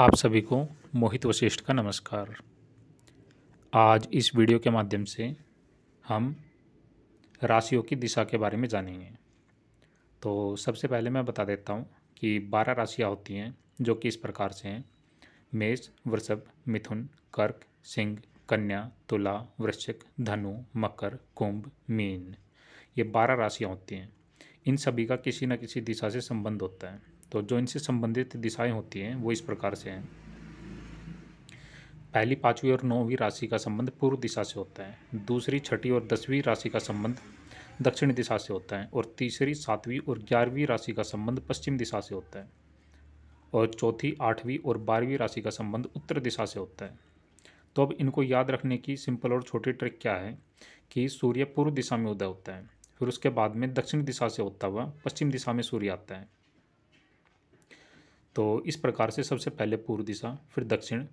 आप सभी को मोहित वशिष्ठ का नमस्कार आज इस वीडियो के माध्यम से हम राशियों की दिशा के बारे में जानेंगे तो सबसे पहले मैं बता देता हूँ कि बारह राशियाँ होती हैं जो कि इस प्रकार से हैं मेष वृषभ मिथुन कर्क सिंह कन्या तुला वृश्चिक धनु मकर कुंभ मीन ये बारह राशियाँ होती हैं इन सभी का किसी न किसी दिशा से संबंध होता है तो जो इनसे संबंधित दिशाएं होती हैं वो इस प्रकार से हैं पहली पाँचवीं और नौवीं राशि का संबंध पूर्व दिशा से होता है दूसरी छठी और दसवीं राशि का संबंध दक्षिण दिशा से होता है और तीसरी सातवीं और ग्यारहवीं राशि का संबंध पश्चिम दिशा से होता है और चौथी आठवीं और बारहवीं राशि का संबंध उत्तर दिशा से होता है तो अब इनको याद रखने की सिंपल और छोटी ट्रिक क्या है कि सूर्य पूर्व दिशा में उदय होता है फिर उसके बाद में दक्षिण दिशा से होता हुआ पश्चिम दिशा में सूर्य आता है तो इस प्रकार से सबसे पहले पूर्व दिशा फिर दक्षिण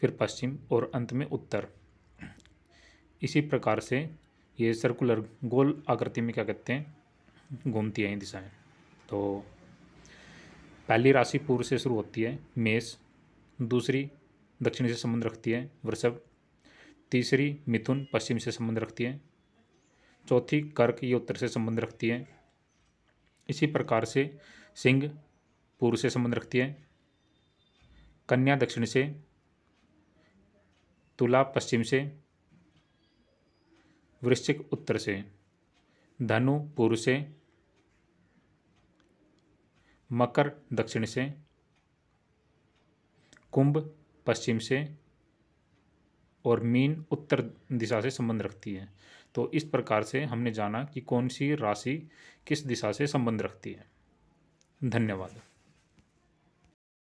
फिर पश्चिम और अंत में उत्तर इसी प्रकार से ये सर्कुलर गोल आकृति में क्या कहते हैं घूमती है ये दिशाएँ तो पहली राशि पूर्व से शुरू होती है मेष दूसरी दक्षिण से संबंध रखती है वृषभ तीसरी मिथुन पश्चिम से संबंध रखती है चौथी कर्क ये उत्तर से संबंध रखती है इसी प्रकार से सिंह पूर्व से संबंध रखती है कन्या दक्षिण से तुला पश्चिम से वृश्चिक उत्तर से धनु पूर्व से मकर दक्षिण से कुंभ पश्चिम से और मीन उत्तर दिशा से संबंध रखती है तो इस प्रकार से हमने जाना कि कौन सी राशि किस दिशा से संबंध रखती है धन्यवाद